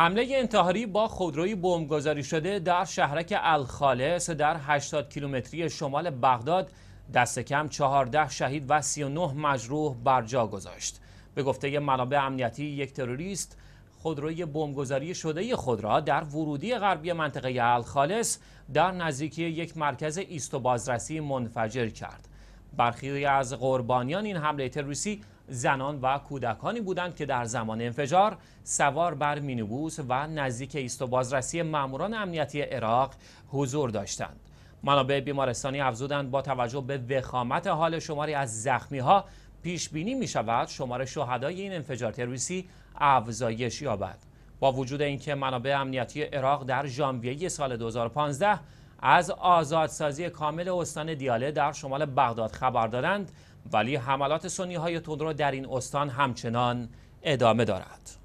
حمله انتحاری با خودروی بمبگذاری شده در شهرک الخالص در 80 کیلومتری شمال بغداد دست کم 14 شهید و 39 مجروح بر جا گذاشت. به گفته منابع امنیتی یک تروریست خودروی بمبگذاری شده خود را در ورودی غربی منطقه الخالص در نزدیکی یک مرکز ایست و بازرسی منفجر کرد. برخی از قربانیان این حمله تروریستی زنان و کودکانی بودند که در زمان انفجار سوار بر مینیبوس و نزدیک ایست و بازرسی ماموران امنیتی عراق حضور داشتند منابع بیمارستانی افزودند با توجه به وخامت حال شماری از زخمی ها پیش بینی می شود شمار شهدای این انفجار تروریستی افزایش یابد با وجود اینکه منابع امنیتی عراق در ژانویه سال 2015 از آزادسازی کامل استان دیاله در شمال بغداد خبر دادند ولی حملات سنی های تندرو در این استان همچنان ادامه دارد.